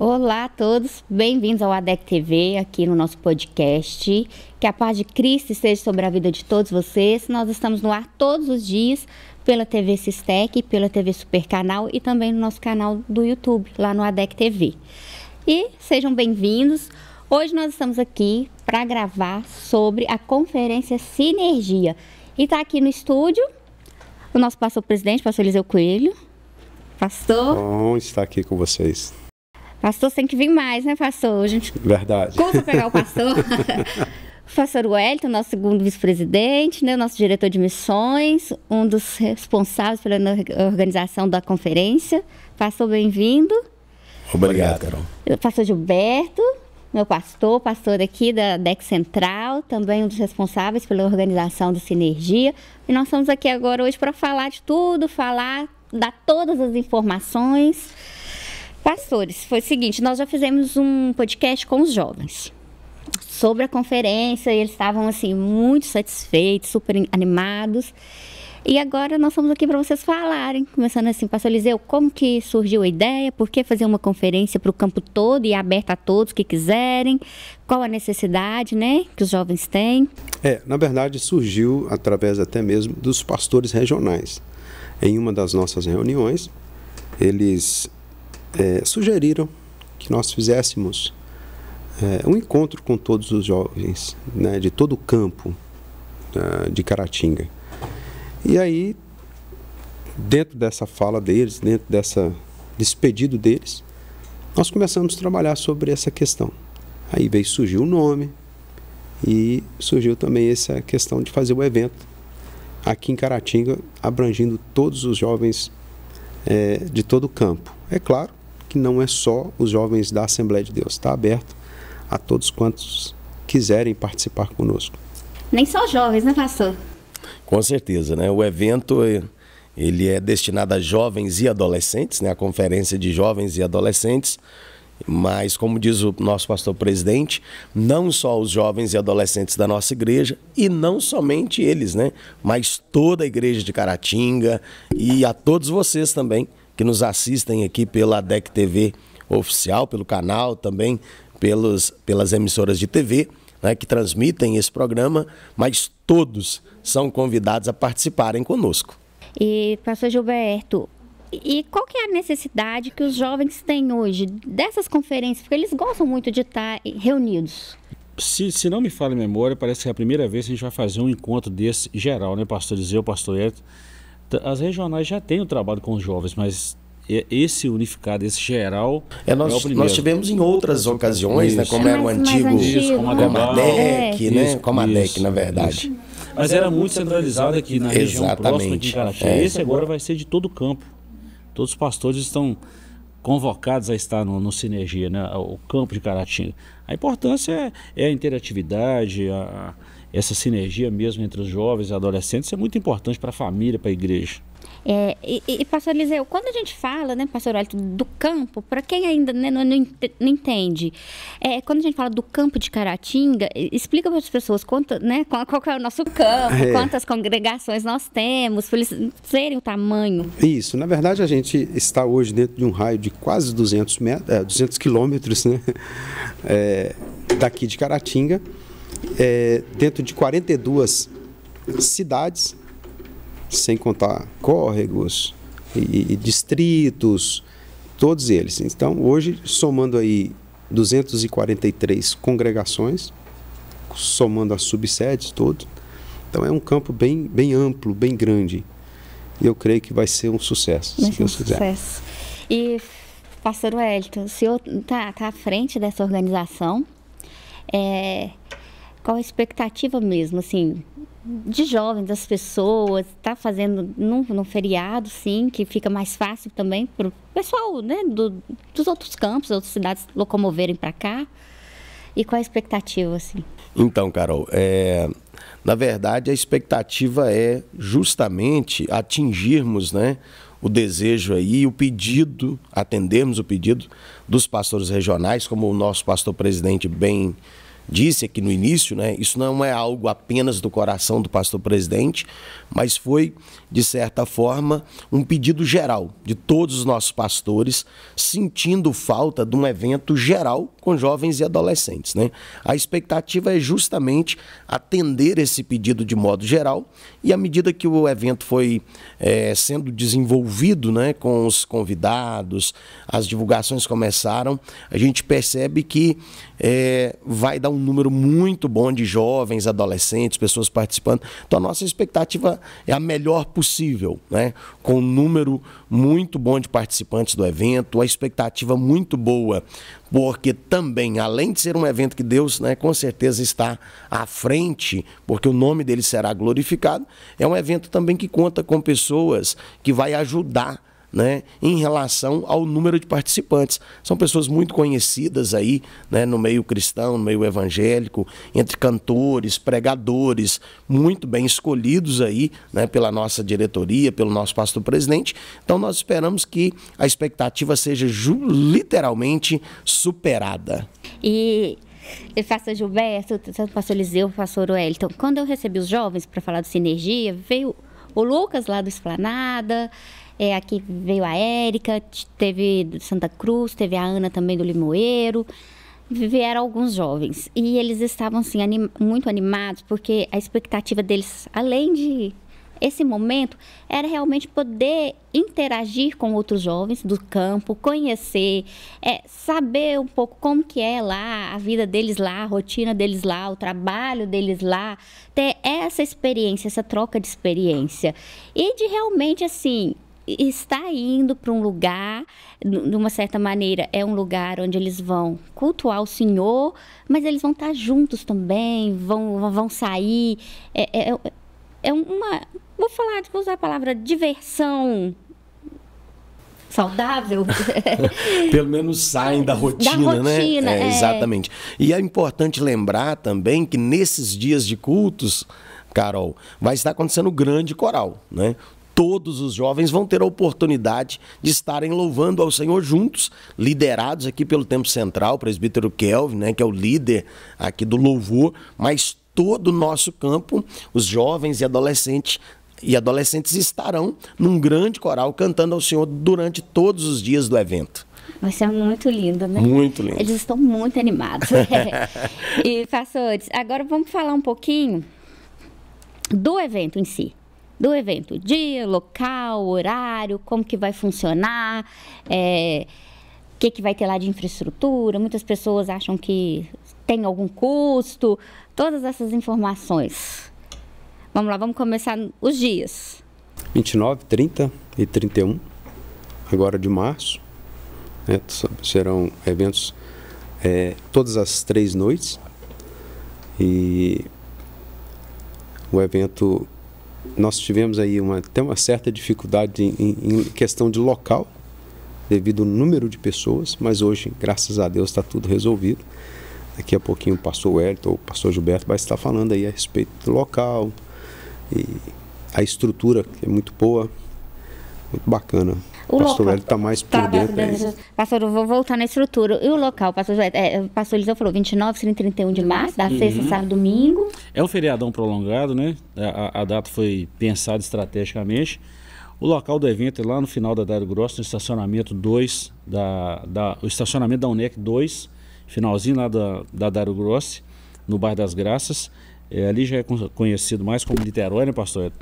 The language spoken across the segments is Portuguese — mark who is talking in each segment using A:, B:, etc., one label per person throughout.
A: Olá a todos, bem-vindos ao ADEC TV, aqui no nosso podcast. Que a paz de Cristo esteja sobre a vida de todos vocês. Nós estamos no ar todos os dias pela TV Sistec, pela TV Super Canal e também no nosso canal do YouTube, lá no ADEC TV. E sejam bem-vindos. Hoje nós estamos aqui para gravar sobre a conferência Sinergia. E está aqui no estúdio o nosso pastor presidente, pastor Eliseu Coelho. Pastor.
B: Bom estar aqui com vocês.
A: Pastor tem que vir mais, né, pastor? gente
B: Verdade. Conta pegar o
A: pastor? o pastor Wellington, nosso segundo vice-presidente, né, nosso diretor de missões, um dos responsáveis pela organização da conferência. Pastor, bem-vindo.
C: Obrigado, Carol.
A: Pastor Gilberto, meu pastor, pastor aqui da DEC Central, também um dos responsáveis pela organização do Sinergia. E nós estamos aqui agora hoje para falar de tudo, falar, dar todas as informações Pastores, foi o seguinte: nós já fizemos um podcast com os jovens sobre a conferência e eles estavam assim muito satisfeitos, super animados. E agora nós estamos aqui para vocês falarem, começando assim, pastor Eliseu, como que surgiu a ideia, por que fazer uma conferência para o campo todo e aberta a todos que quiserem, qual a necessidade né, que os jovens têm?
B: É, na verdade surgiu através até mesmo dos pastores regionais. Em uma das nossas reuniões, eles é, sugeriram que nós fizéssemos é, um encontro com todos os jovens né, de todo o campo ah, de Caratinga. E aí, dentro dessa fala deles, dentro dessa, desse pedido deles, nós começamos a trabalhar sobre essa questão. Aí veio surgiu o nome e surgiu também essa questão de fazer o evento aqui em Caratinga, abrangindo todos os jovens é, de todo o campo. É claro que não é só os jovens da Assembleia de Deus, está aberto a todos quantos quiserem participar conosco.
A: Nem só jovens, né, pastor?
B: Com certeza, né? O evento eh,
C: ele é destinado a jovens e adolescentes, né? A conferência de jovens e adolescentes. Mas, como diz o nosso pastor presidente, não só os jovens e adolescentes da nossa igreja, e não somente eles, né? Mas toda a igreja de Caratinga e a todos vocês também que nos assistem aqui pela DEC TV oficial, pelo canal também, pelos, pelas emissoras de TV né, que transmitem esse programa, mas todos são convidados a participarem conosco.
A: E, pastor Gilberto, e qual que é a necessidade que os jovens têm hoje dessas conferências? Porque eles gostam muito de estar reunidos.
D: Se, se não me falha a memória, parece que é a primeira vez que a gente vai fazer um encontro desse geral, né, pastor Eliseu, pastor Hélio? As regionais já têm o um trabalho com os jovens, mas esse unificado, esse geral. É, nós, é nós tivemos em outras ocasiões, isso. né? Como é, era o antigo, antigo Comadec, é. né? Comadec, na verdade.
A: Mas era muito centralizado aqui
D: na Exatamente. região próxima de Caratinga. É. Esse agora vai ser de todo o campo. Todos os pastores estão convocados a estar no, no Sinergia, né? o campo de Caratinga. A importância é, é a interatividade, a essa sinergia mesmo entre os jovens e adolescentes é muito importante para a família, para a igreja.
A: É, e, e, pastor Eliseu, quando a gente fala, né, pastor Olito, do campo, para quem ainda né, não, não, não, entende, é, quando a gente fala do campo de Caratinga, explica para as pessoas conta né, qual, qual é o nosso campo, é. quantas congregações nós temos, para eles serem o tamanho.
B: Isso, na verdade a gente está hoje dentro de um raio de quase 200, metros, 200 quilômetros né, é, daqui de Caratinga, é, dentro de 42 cidades, sem contar córregos e, e distritos, todos eles. Então, hoje, somando aí 243 congregações, somando as subsedes todo. Então é um campo bem, bem amplo, bem grande. E eu creio que vai ser um sucesso, vai se Deus um quiser.
A: Sucesso. E, pastor Wellington, o senhor está tá à frente dessa organização. É, qual a expectativa mesmo, assim, de jovens, das pessoas, está fazendo num, num feriado, sim, que fica mais fácil também para o pessoal, né, do, dos outros campos, outras cidades locomoverem para cá. E qual a expectativa, assim?
C: Então, Carol, é, na verdade, a expectativa é justamente atingirmos, né, o desejo aí, o pedido, atendermos o pedido dos pastores regionais, como o nosso pastor presidente bem disse aqui no início, né, isso não é algo apenas do coração do pastor presidente, mas foi de certa forma, um pedido geral de todos os nossos pastores, sentindo falta de um evento geral com jovens e adolescentes. Né? A expectativa é justamente atender esse pedido de modo geral, e à medida que o evento foi é, sendo desenvolvido né, com os convidados, as divulgações começaram, a gente percebe que é, vai dar um número muito bom de jovens, adolescentes, pessoas participando. Então, a nossa expectativa é a melhor possível possível, né? com um número muito bom de participantes do evento, a expectativa muito boa, porque também, além de ser um evento que Deus né, com certeza está à frente, porque o nome dele será glorificado, é um evento também que conta com pessoas que vai ajudar né, em relação ao número de participantes. São pessoas muito conhecidas aí né, no meio cristão, no meio evangélico, entre cantores, pregadores, muito bem escolhidos aí né, pela nossa diretoria, pelo nosso pastor presidente. Então nós esperamos que a expectativa seja literalmente superada.
A: E eu faço Gilberto, pastor Eliseu, pastor Wellington. Quando eu recebi os jovens para falar de Sinergia, veio o Lucas lá do Esplanada, é, aqui veio a Érica, teve Santa Cruz, teve a Ana também do Limoeiro. Vieram alguns jovens. E eles estavam, assim, anim muito animados, porque a expectativa deles, além de esse momento, era realmente poder interagir com outros jovens do campo, conhecer, é, saber um pouco como que é lá, a vida deles lá, a rotina deles lá, o trabalho deles lá, ter essa experiência, essa troca de experiência. E de realmente, assim, está indo para um lugar, de uma certa maneira, é um lugar onde eles vão cultuar o Senhor, mas eles vão estar tá juntos também, vão, vão sair. É, é, é, é uma. Vou falar, vou usar a palavra diversão saudável.
C: Pelo menos saem da rotina, da rotina né? É, é. Exatamente. E é importante lembrar também que nesses dias de cultos, Carol, vai estar acontecendo grande coral, né? todos os jovens vão ter a oportunidade de estarem louvando ao Senhor juntos, liderados aqui pelo Tempo Central, o presbítero Kelvin, né, que é o líder aqui do louvor, mas todo o nosso campo, os jovens e adolescentes e adolescentes estarão num grande coral cantando ao Senhor durante todos os dias do evento.
A: Vai ser muito lindo, né? Muito lindo. Eles estão muito animados. e, pastores, agora vamos falar um pouquinho do evento em si do evento. Dia, local, horário, como que vai funcionar, é, o que, que vai ter lá de infraestrutura. Muitas pessoas acham que tem algum custo. Todas essas informações. Vamos lá, vamos começar os dias.
B: 29, 30 e 31, agora de março. Né, serão eventos é, todas as três noites. E o evento nós tivemos aí uma, até uma certa dificuldade em, em questão de local, devido ao número de pessoas, mas hoje, graças a Deus, está tudo resolvido. Daqui a pouquinho o pastor Wellington ou o pastor Gilberto vai estar falando aí a respeito do local e a estrutura, que é muito boa, muito bacana. O pastor local, está mais tá por tá, dentro.
A: pastor, eu vou voltar na estrutura. E o local, pastor, é, é, pastor Eliseu falou, 29, 30 31 de março, da uhum. sexta, sábado, domingo.
B: É um
D: feriadão prolongado, né? É, a, a, data foi pensada estrategicamente. O local do evento é lá no final da Dário Grosso, no estacionamento 2, da, da, o estacionamento da UNEC 2, finalzinho lá da, da Dário Grosso, no Bar das Graças. É, ali já é conhecido mais como Niterói, né, pastor?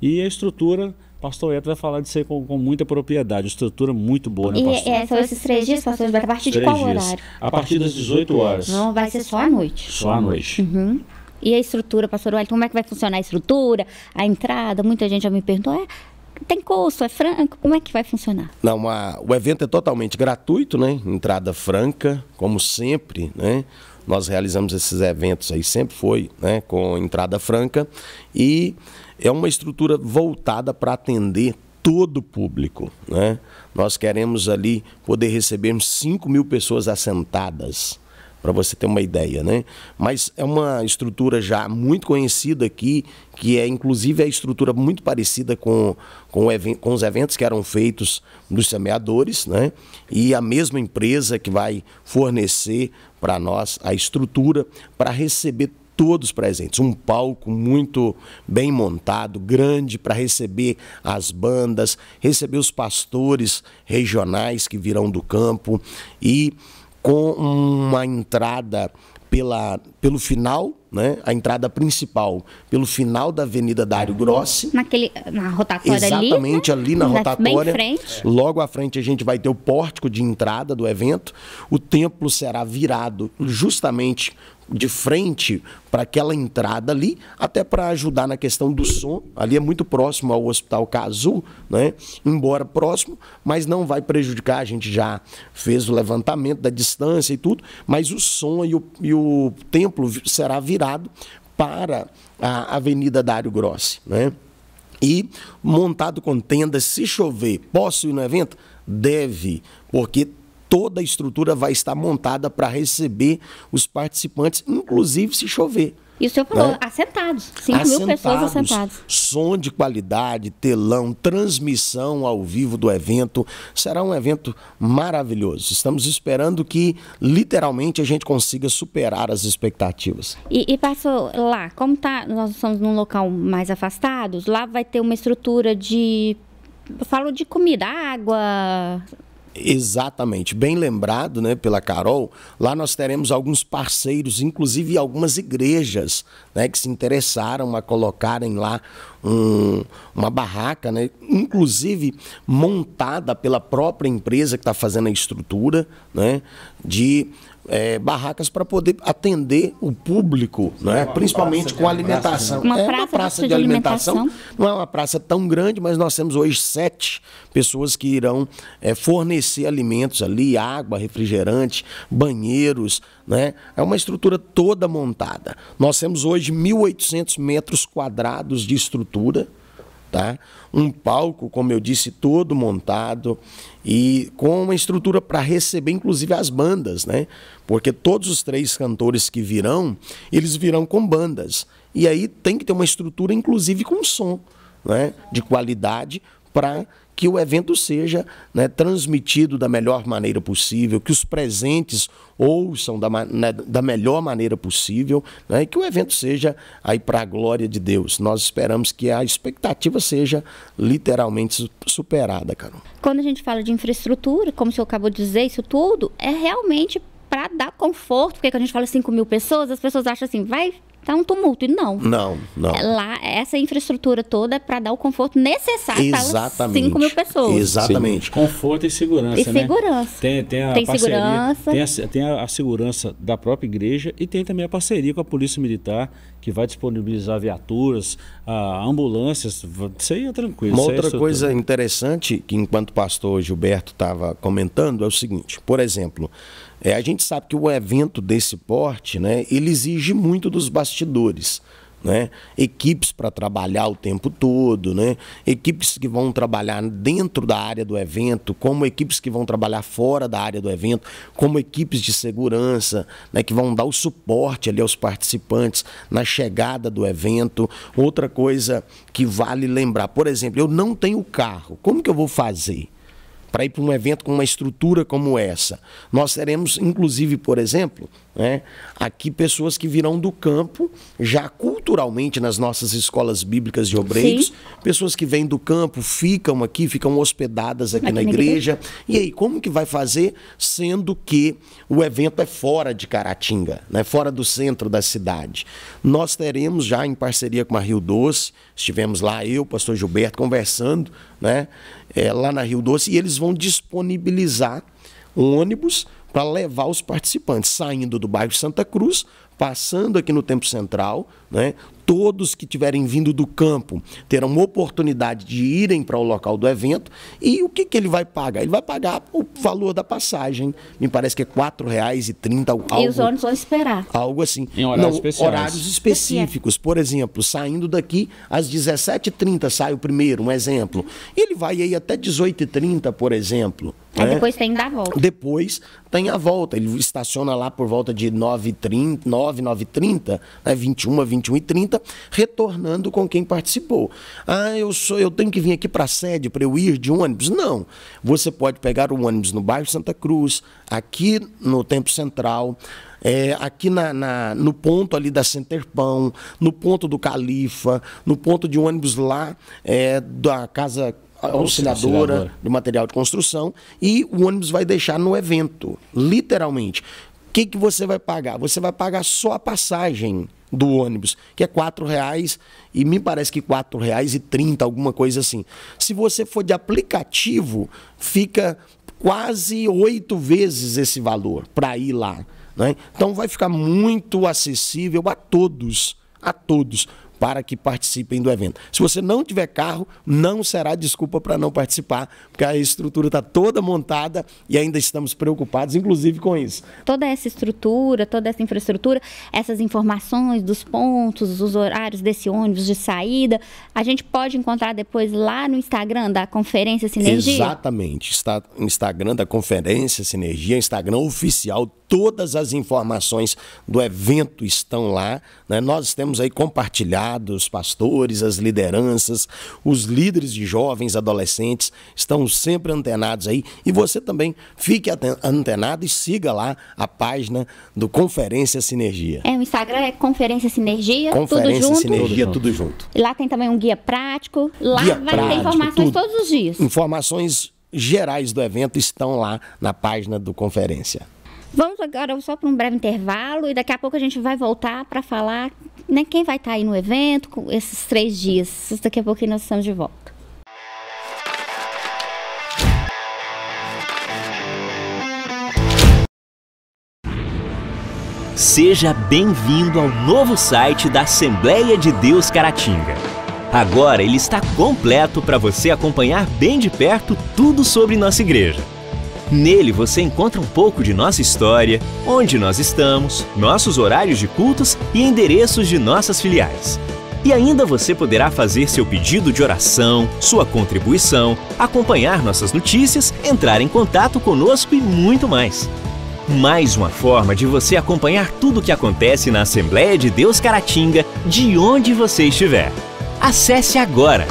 D: E a estrutura pastor Eto vai falar disso aí com, com, muita propriedade. Estrutura muito boa, né, pastor? E é, são
A: esses três dias, pastor a partir três de qual dias. horário? A partir das 18 horas. Não, vai ser só à noite. Só à noite. Uhum. E a estrutura, pastor Wellington, como é que vai funcionar a estrutura, a entrada? Muita gente já me perguntou, é, tem curso? é franco, como é que vai funcionar?
C: Não, a, o evento é totalmente gratuito, né? Entrada franca, como sempre, né? Nós realizamos esses eventos aí, sempre foi, né? Com entrada franca e é uma estrutura voltada para atender todo o público. Né? Nós queremos ali poder recebermos 5 mil pessoas assentadas, para você ter uma ideia. Né? Mas é uma estrutura já muito conhecida aqui, que é inclusive a estrutura muito parecida com, com, com os eventos que eram feitos dos semeadores, né? e a mesma empresa que vai fornecer para nós a estrutura para receber todos presentes. Um palco muito bem montado, grande, para receber as bandas, receber os pastores regionais que virão do campo e com uma entrada pela, pelo final, né? A entrada principal, pelo final da Avenida Dário Grossi.
A: Naquele, na rotatória Exatamente
C: ali, né? ali na rotatória. Bem frente. Logo à frente a gente vai ter o pórtico de entrada do evento. O templo será virado justamente de frente para aquela entrada ali, até para ajudar na questão do som. Ali é muito próximo ao Hospital Cazu, né? Embora próximo, mas não vai prejudicar. A gente já fez o levantamento da distância e tudo, mas o som e o, e o templo será virado para a Avenida Dário Grossi, né? E montado com tendas, se chover, posso ir no evento? Deve, porque toda a estrutura vai estar montada para receber os participantes, inclusive se chover.
A: E o senhor falou, né? assentados. 5 assentados, mil pessoas assentadas.
C: Som de qualidade, telão, transmissão ao vivo do evento. Será um evento maravilhoso. Estamos esperando que, literalmente, a gente consiga superar as expectativas.
A: E, e pastor, lá, como tá, nós estamos num local mais afastados, lá vai ter uma estrutura de. Eu falo de comida, água,
C: Exatamente, bem lembrado né, pela Carol, lá nós teremos alguns parceiros, inclusive algumas igrejas né, que se interessaram a colocarem lá um, uma barraca, né, inclusive montada pela própria empresa que está fazendo a estrutura, né, de é, barracas para poder atender o público, né? principalmente com alimentação. É, uma é praça, uma praça de alimentação. alimentação. Não é uma praça tão grande, mas nós temos hoje sete pessoas que irão é, fornecer alimentos ali, água, refrigerante, banheiros. Né? É uma estrutura toda montada. Nós temos hoje 1.800 metros quadrados de estrutura tá? Um palco, como eu disse, todo montado e com uma estrutura para receber inclusive as bandas, né? Porque todos os três cantores que virão, eles virão com bandas. E aí tem que ter uma estrutura inclusive com som, né? De qualidade para que o evento seja né, transmitido da melhor maneira possível, que os presentes ouçam da, né, da melhor maneira possível, né, e que o evento seja aí para a glória de Deus. Nós esperamos que a expectativa seja literalmente superada,
A: Carol. Quando a gente fala de infraestrutura, como o senhor acabou de dizer, isso tudo é realmente para dar conforto, porque quando a gente fala 5 mil pessoas, as pessoas acham assim, vai tá um tumulto. E não. Não, não. É lá, essa infraestrutura toda é para dar o conforto necessário Exatamente. para 5 mil pessoas. Exatamente.
D: Sim. Conforto e segurança. E né?
A: segurança.
D: Tem, tem a tem parceria, segurança. Tem a, tem a, a segurança da própria igreja e tem também a parceria com a Polícia Militar que vai disponibilizar viaturas, ah, ambulâncias, isso aí é tranquilo. Uma é outra é coisa tudo.
C: interessante que enquanto o pastor Gilberto estava comentando é o seguinte, por exemplo, é, a gente sabe que o evento desse porte, né, ele exige muito dos bastidores né? equipes para trabalhar o tempo todo, né? equipes que vão trabalhar dentro da área do evento, como equipes que vão trabalhar fora da área do evento, como equipes de segurança, né? que vão dar o suporte ali aos participantes na chegada do evento. Outra coisa que vale lembrar, por exemplo, eu não tenho carro, como que eu vou fazer? Para ir para um evento com uma estrutura como essa. Nós teremos, inclusive, por exemplo, né? Aqui, pessoas que virão do campo, já culturalmente nas nossas escolas bíblicas de obreiros, Sim. pessoas que vêm do campo ficam aqui, ficam hospedadas aqui, aqui na, igreja. igreja. E aí, como que vai fazer? Sendo que o evento é fora de Caratinga, né? fora do centro da cidade. Nós teremos já em parceria com a Rio Doce, estivemos lá, eu, pastor Gilberto, conversando né? É, lá na Rio Doce, e eles vão disponibilizar um ônibus para levar os participantes, saindo do bairro Santa Cruz, passando aqui no Tempo Central, né? todos que tiverem vindo do campo terão oportunidade de irem para o local do evento. E o que, que ele vai pagar? Ele vai pagar o valor da passagem. Me parece que é R$ 4,30 ao algo. E os ônibus
A: vão esperar.
C: Algo assim. Em horários Não, especiais. Horários específicos. Por exemplo, saindo daqui às 17h30 sai o primeiro, um exemplo. Ele vai aí até 18h30, por exemplo. Aí é. depois
A: tem a volta.
C: Depois tem a volta. Ele estaciona lá por volta de 9h30, 9, h 30 9 h 30 21, 21 e 30 retornando com quem participou. Ah, eu, sou, eu tenho que vir aqui para a sede para eu ir de ônibus? Não. Você pode pegar um ônibus no bairro Santa Cruz, aqui no Tempo Central. É, aqui na, na, no ponto ali da Centerpão, no ponto do Califa, no ponto de ônibus lá é, da Casa auxiliadora de material de construção e o ônibus vai deixar no evento, literalmente. O que, que você vai pagar? Você vai pagar só a passagem do ônibus, que é R$ reais e me parece que R$ 4,30, alguma coisa assim. Se você for de aplicativo, fica quase oito vezes esse valor para ir lá. Né? Então vai ficar muito acessível a todos, a todos para que participem do evento. Se você não tiver carro, não será desculpa para não participar, porque a estrutura está toda montada e ainda estamos preocupados, inclusive, com isso.
A: Toda essa estrutura, toda essa infraestrutura, essas informações dos pontos, os horários desse ônibus de saída, a gente pode encontrar depois lá no Instagram da Conferência Sinergia?
C: Exatamente. Está no Instagram da Conferência Sinergia, Instagram oficial, todas as informações do evento estão lá. Né? Nós temos aí compartilhado os pastores, as lideranças, os líderes de jovens, adolescentes, estão sempre antenados aí. E você também fique antenado e siga lá a página do Conferência Sinergia. É,
A: o Instagram é Conferência Sinergia, Conferência tudo junto. Sinergia, tudo junto. Lá tem também um guia prático. Lá guia vai prático, ter informações tudo. todos os dias.
C: Informações gerais do evento estão lá na página do Conferência.
A: Vamos agora só para um breve intervalo e daqui a pouco a gente vai voltar para falar né, quem vai estar tá aí no evento com esses três dias. Daqui a pouquinho nós estamos de volta.
E: Seja bem-vindo ao novo site da Assembleia de Deus Caratinga. Agora ele está completo para você acompanhar bem de perto tudo sobre nossa igreja. Nele você encontra um pouco de nossa história, onde nós estamos, nossos horários de cultos e endereços de nossas filiais. E ainda você poderá fazer seu pedido de oração, sua contribuição, acompanhar nossas notícias, entrar em contato conosco e muito mais. Mais uma forma de você acompanhar tudo o que acontece na Assembleia de Deus Caratinga, de onde você estiver. Acesse agora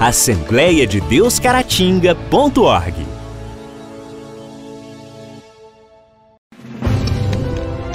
E: assembleiadedeuscaratinga.org.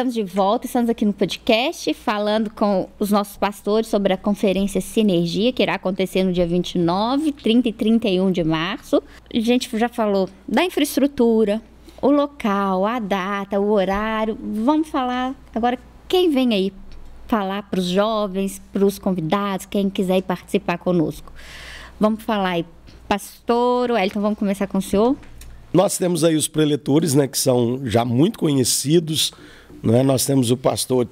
A: Estamos de volta, estamos aqui no podcast falando com os nossos pastores sobre a conferência Sinergia, que irá acontecer no dia 29, 30 e 31 de março. A gente já falou da infraestrutura, o local, a data, o horário. Vamos falar agora quem vem aí falar para os jovens, para os convidados, quem quiser ir participar conosco. Vamos falar aí, pastor, Elton, vamos começar com o senhor?
C: Nós temos aí os preletores, né, que são já muito conhecidos, né? Nós temos o pastor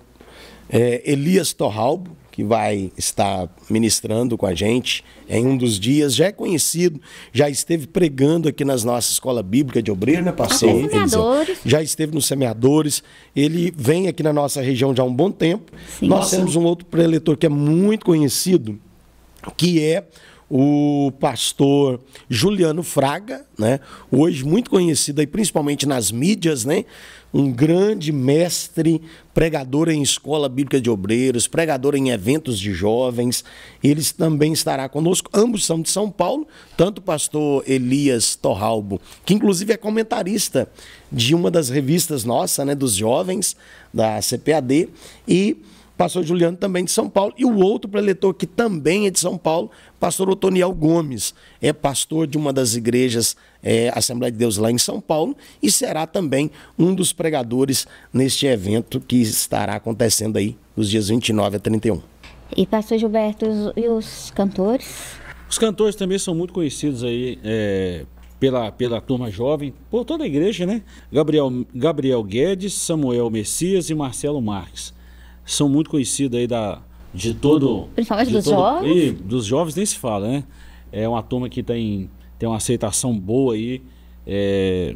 C: é, Elias Torralbo, que vai estar ministrando com a gente em um dos dias. Já é conhecido, já esteve pregando aqui nas nossa escola bíblica de Obreiro, né, pastor? Semeadores. Já esteve nos semeadores. Ele vem aqui na nossa região já há um bom tempo. Sim, Nós sim. temos um outro preletor que é muito conhecido, que é o pastor Juliano Fraga, né? Hoje muito conhecido aí, principalmente nas mídias, né? um grande mestre, pregador em escola bíblica de obreiros, pregador em eventos de jovens. Ele também estará conosco. Ambos são de São Paulo, tanto o pastor Elias Torralbo, que inclusive é comentarista de uma das revistas nossa, né, dos jovens da CPAD, e pastor Juliano também de São Paulo, e o outro preletor que também é de São Paulo, pastor Otoniel Gomes, é pastor de uma das igrejas é, Assembleia de Deus lá em São Paulo e será também um dos pregadores neste evento que estará acontecendo aí nos dias 29 a 31.
A: E pastor Gilberto, e os cantores?
D: Os cantores também são muito conhecidos aí é, pela, pela turma jovem, por toda a igreja, né? Gabriel, Gabriel Guedes, Samuel Messias e Marcelo Marques são muito conhecidas aí da, de todo. Principalmente de dos todo, jovens. E dos jovens nem se fala, né? É uma turma que tem, tem uma aceitação boa aí é,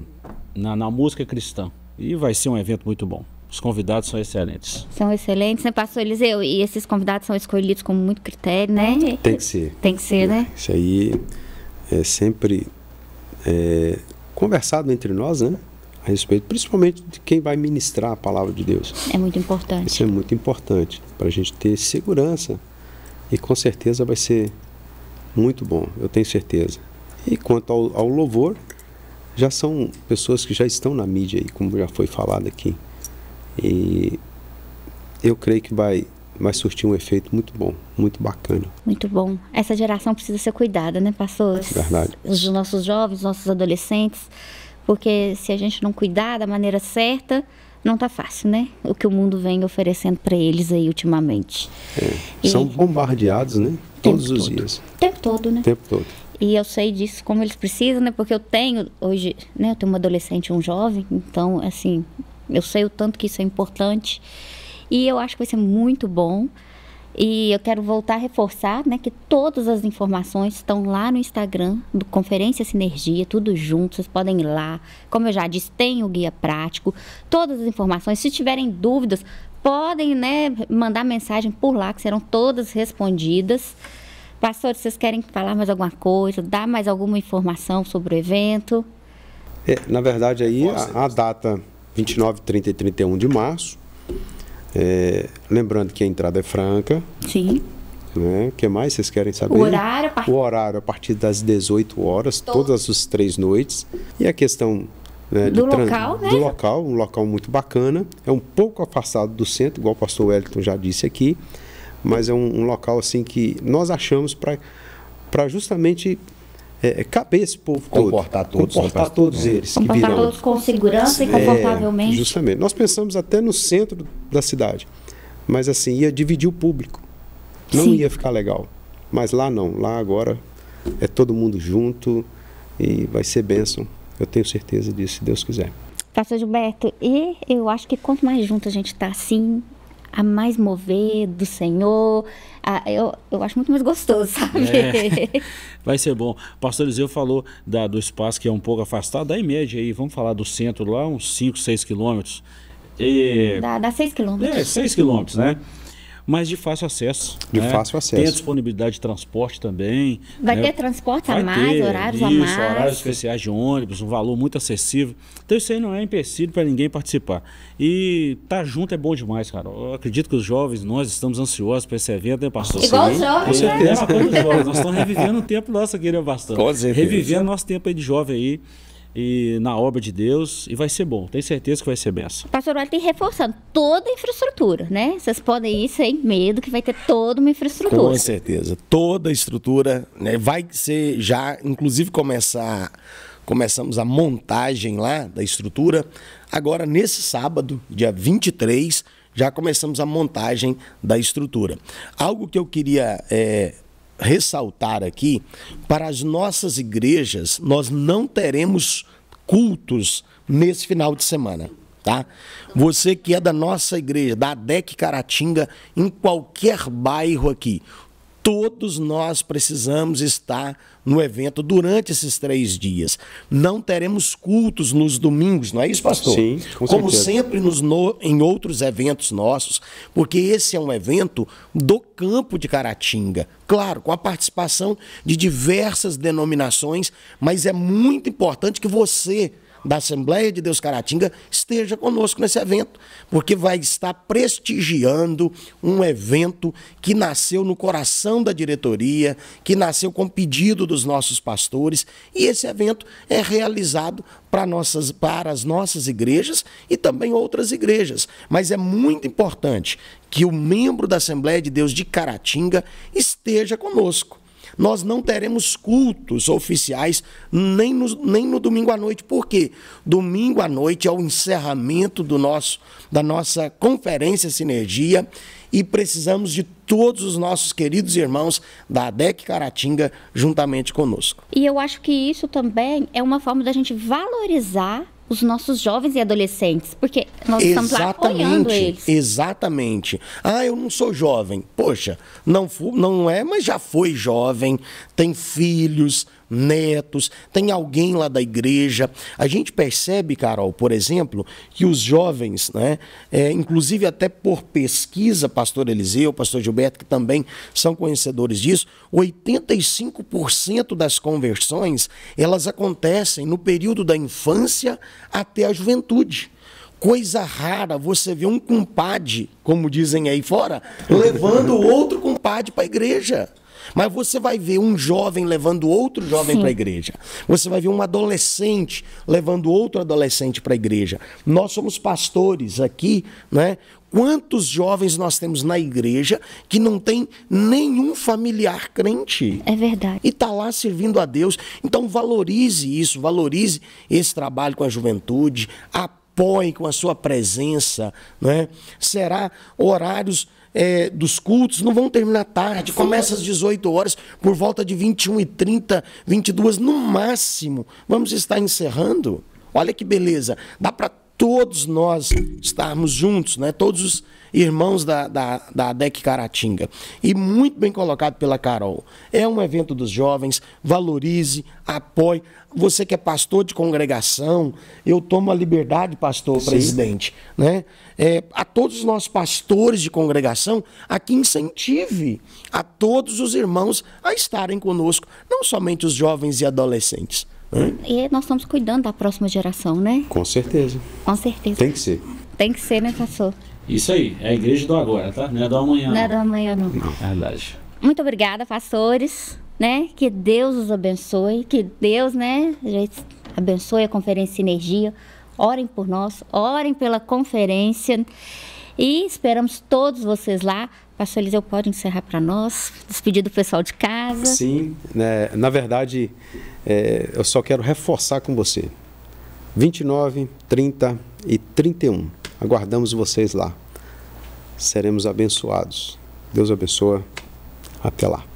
D: na, na música cristã. E vai ser um evento muito bom. Os convidados são excelentes.
A: São excelentes, né, pastor Eliseu? E esses convidados são escolhidos com muito critério, né? É. Tem que ser. Tem que ser, né?
B: Isso aí é sempre é, conversado entre nós, né? a respeito, principalmente de quem vai ministrar a palavra de Deus.
A: É muito importante.
B: Isso é muito importante para a gente ter segurança e com certeza vai ser muito bom, eu tenho certeza. E quanto ao, ao louvor, já são pessoas que já estão na mídia aí, como já foi falado aqui. E eu creio que vai vai surtir um efeito muito bom, muito bacana.
A: Muito bom. Essa geração precisa ser cuidada, né, pastor? Verdade. Os nossos jovens, nossos adolescentes porque se a gente não cuidar da maneira certa, não tá fácil, né? O que o mundo vem oferecendo para eles aí ultimamente.
B: É, e... São bombardeados, né? Todos os todo. dias. O
A: tempo todo, né? O tempo todo. E eu sei disso, como eles precisam, né? Porque eu tenho hoje, né? Eu tenho uma adolescente e um jovem, então, assim, eu sei o tanto que isso é importante. E eu acho que vai ser muito bom e eu quero voltar a reforçar né, que todas as informações estão lá no Instagram do Conferência Sinergia, tudo junto, vocês podem ir lá. Como eu já disse, tem o guia prático, todas as informações. Se tiverem dúvidas, podem né, mandar mensagem por lá, que serão todas respondidas. Pastor, vocês querem falar mais alguma coisa, dar mais alguma informação sobre o evento?
B: É, na verdade, aí a, a data 29, 30 e 31 de março. É, lembrando que a entrada é franca. Sim. Né? O né? que mais vocês querem saber? O horário, part... o horário a partir das 18 horas, Todo... todas as três noites. E a questão né, do, trans... local, né? do local, um local muito bacana. É um pouco afastado do centro, igual o pastor Wellington já disse aqui, mas é um, um local assim que nós achamos para justamente é, é, caber esse povo comportar todo. Todos, comportar todos né, eles. Comportar que todos
A: com segurança e é, confortavelmente. É,
B: justamente. Nós pensamos até no centro da cidade. Mas assim, ia dividir o público. Não Sim. ia ficar legal. Mas lá não. Lá agora é todo mundo junto e vai ser bênção. Eu tenho certeza disso, se Deus quiser.
A: Pastor Gilberto, e eu acho que quanto mais junto a gente está assim, a mais mover do Senhor. A, eu, eu acho muito mais gostoso, sabe? É,
D: vai ser bom. Pastor Eliseu falou da, do espaço que é um pouco afastado, da média aí, vamos falar do centro lá, uns 5, 6 quilômetros. E... Dá,
A: dá 6 quilômetros. É, 6 quilômetros, né?
D: mas de fácil acesso. De né? fácil acesso. Tem a disponibilidade de transporte também. Vai né? ter
A: transporte Vai a mais, ter, horários isso, a mais. horários
D: especiais de ônibus, um valor muito acessível. Então isso aí não é empecilho para ninguém participar. E estar tá junto é bom demais, cara. Eu acredito que os jovens, nós estamos ansiosos para esse evento, né, pastor? Igual os jovens, Com né? certeza. Né? É, nós estamos revivendo o tempo nosso aqui, né, pastor? Com certeza. Revivendo nosso tempo aí de jovem aí e na obra de Deus e vai ser bom. Tenho certeza que vai ser benção.
A: Pastor Wellington reforçando toda a infraestrutura, né? Vocês podem ir sem medo que vai ter toda uma infraestrutura. Com
D: certeza,
C: toda a estrutura, né? Vai ser já, inclusive começar, começamos a montagem lá da estrutura. Agora nesse sábado, dia 23, já começamos a montagem da estrutura. Algo que eu queria é, ressaltar aqui, para as nossas igrejas, nós não teremos cultos nesse final de semana tá? Você que é da nossa igreja, da ADEC Caratinga, em qualquer bairro aqui, Todos nós precisamos estar no evento durante esses três dias. Não teremos cultos nos domingos, não é isso, pastor? Sim, com Como sempre nos no, em outros eventos nossos, porque esse é um evento do campo de Caratinga. Claro, com a participação de diversas denominações, mas é muito importante que você da Assembleia de Deus Caratinga esteja conosco nesse evento, porque vai estar prestigiando um evento que nasceu no coração da diretoria, que nasceu com pedido dos nossos pastores, e esse evento é realizado para, nossas, para as nossas igrejas e também outras igrejas. Mas é muito importante que o membro da Assembleia de Deus de Caratinga esteja conosco nós não teremos cultos oficiais nem no, nem no domingo à noite. Por quê? Domingo à noite é o encerramento do nosso, da nossa conferência Sinergia e precisamos de todos os nossos queridos irmãos da ADEC Caratinga juntamente conosco.
A: E eu acho que isso também é uma forma da gente valorizar os nossos jovens e adolescentes, porque nós exatamente, estamos lá apoiando eles.
C: Exatamente. Ah, eu não sou jovem. Poxa, não, não é, mas já foi jovem, tem filhos, netos, tem alguém lá da igreja. A gente percebe, Carol, por exemplo, que os jovens, né, é, inclusive até por pesquisa, pastor Eliseu, pastor Gilberto, que também são conhecedores disso, 85% das conversões elas acontecem no período da infância até a juventude coisa rara você ver um compadre, como dizem aí fora, levando outro compadre para a igreja. Mas você vai ver um jovem levando outro jovem para a igreja. Você vai ver um adolescente levando outro adolescente para a igreja. Nós somos pastores aqui, né? Quantos jovens nós temos na igreja que não tem nenhum familiar crente? É verdade. E está lá servindo a Deus. Então valorize isso, valorize esse trabalho com a juventude, apoie com a sua presença, né? Será horários é, dos cultos não vão terminar tarde, começa às 18 horas, por volta de 21 e 30, 22 no máximo. Vamos estar encerrando. Olha que beleza, dá para todos nós estarmos juntos, né? Todos os Irmãos da, da, da ADEC Caratinga. E muito bem colocado pela Carol. É um evento dos jovens, valorize, apoie. Você que é pastor de congregação, eu tomo a liberdade, pastor Sim. presidente, né? É, a todos os nossos pastores de congregação, a que incentive a todos os irmãos a estarem conosco, não somente os jovens e adolescentes. Né?
A: E nós estamos cuidando da próxima geração, né?
D: Com certeza.
A: Com certeza. Tem que ser. Tem que ser, né, pastor?
D: Isso aí, é a igreja do agora, tá? Não é do amanhã. Não, é não é do
A: amanhã, não. não. É verdade. Muito obrigada, pastores, né? Que Deus os abençoe, que Deus, né, abençoe a Conferência energia. Orem por nós, orem pela conferência e esperamos todos vocês lá. Pastor Eliseu, pode encerrar para nós, despedir do pessoal de casa. Sim,
B: né, na verdade, é, eu só quero reforçar com você. 29, 30 e 31 Aguardamos vocês lá. Seremos abençoados. Deus abençoa. Até lá.